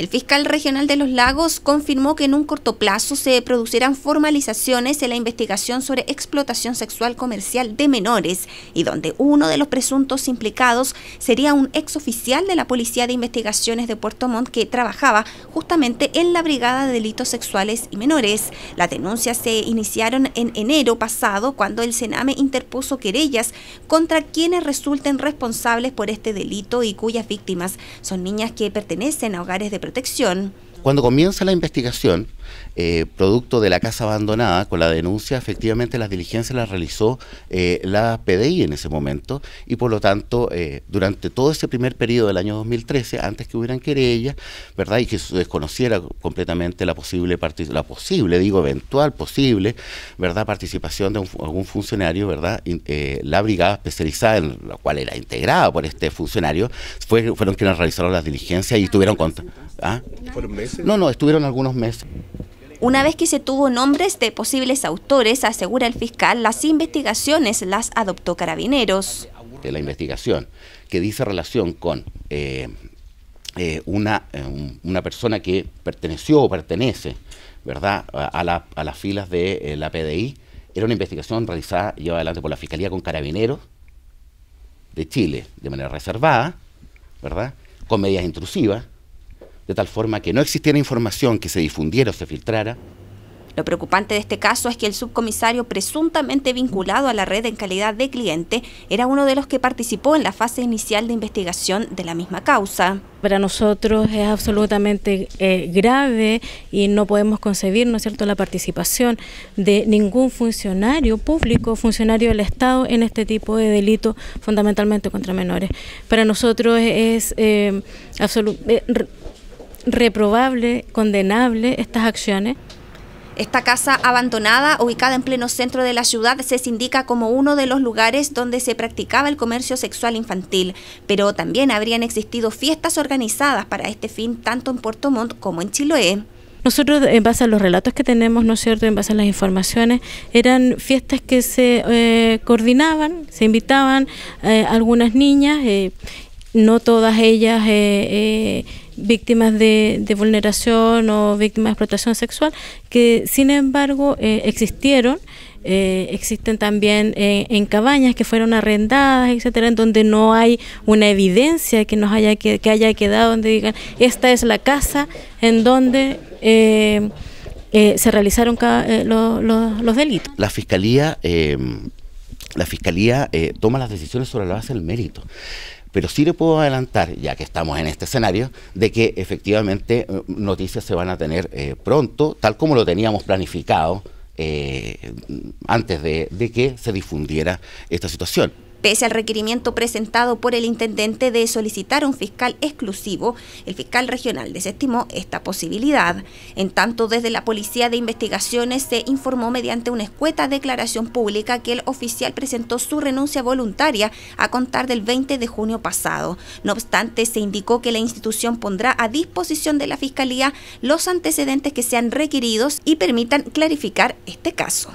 El fiscal regional de Los Lagos confirmó que en un corto plazo se producirán formalizaciones en la investigación sobre explotación sexual comercial de menores y donde uno de los presuntos implicados sería un exoficial de la Policía de Investigaciones de Puerto Montt que trabajaba justamente en la Brigada de Delitos Sexuales y Menores. Las denuncias se iniciaron en enero pasado cuando el Sename interpuso querellas contra quienes resulten responsables por este delito y cuyas víctimas son niñas que pertenecen a hogares de cuando comienza la investigación, eh, producto de la casa abandonada con la denuncia, efectivamente las diligencias las realizó eh, la PDI en ese momento y por lo tanto eh, durante todo ese primer periodo del año 2013, antes que hubieran querellas, ¿verdad? Y que se desconociera completamente la posible, la posible, digo eventual, posible, ¿verdad? Participación de algún funcionario, ¿verdad? la brigada especializada en la cual era integrada por este funcionario, fueron quienes realizaron las diligencias y estuvieron contra... ¿ah? ¿Fueron meses? No, no, estuvieron algunos meses. Una vez que se tuvo nombres de posibles autores, asegura el fiscal, las investigaciones las adoptó carabineros. La investigación que dice relación con eh, eh, una, eh, una persona que perteneció o pertenece ¿verdad? A, las filas de la PDI, era una investigación realizada, llevada adelante por la Fiscalía con carabineros de Chile de manera reservada, ¿verdad? con medidas intrusivas, de tal forma que no existiera información que se difundiera o se filtrara. Lo preocupante de este caso es que el subcomisario presuntamente vinculado a la red en calidad de cliente era uno de los que participó en la fase inicial de investigación de la misma causa. Para nosotros es absolutamente eh, grave y no podemos concebir, ¿no es cierto?, la participación de ningún funcionario público, funcionario del Estado en este tipo de delito, fundamentalmente contra menores. Para nosotros es eh, absolutamente... Eh, reprobable, condenable estas acciones. Esta casa abandonada, ubicada en pleno centro de la ciudad, se indica como uno de los lugares donde se practicaba el comercio sexual infantil, pero también habrían existido fiestas organizadas para este fin tanto en Puerto Montt como en Chiloé. Nosotros, en base a los relatos que tenemos, ¿no es cierto?, en base a las informaciones, eran fiestas que se eh, coordinaban, se invitaban eh, algunas niñas, eh, no todas ellas víctimas de, vulneración o víctimas de explotación sexual, que sin embargo eh, existieron. Eh, existen también eh, en cabañas que fueron arrendadas, etcétera, en donde no hay una evidencia que nos haya que, haya quedado donde digan esta es la casa en donde se realizaron los delitos. La fiscalía la fiscalía toma las decisiones sobre la base del mérito. Pero sí le puedo adelantar, ya que estamos en este escenario, de que efectivamente eh, noticias se van a tener eh, pronto, tal como lo teníamos planificado eh, antes de que se difundiera esta situación. Pese al requerimiento presentado por el intendente de solicitar un fiscal exclusivo, el fiscal regional desestimó esta posibilidad. En tanto, desde la Policía de Investigaciones se informó mediante una escueta declaración pública que el oficial presentó su renuncia voluntaria a contar del 20 de junio pasado. No obstante, se indicó que la institución pondrá a disposición de la Fiscalía los antecedentes que sean requeridos y permitan clarificar este caso.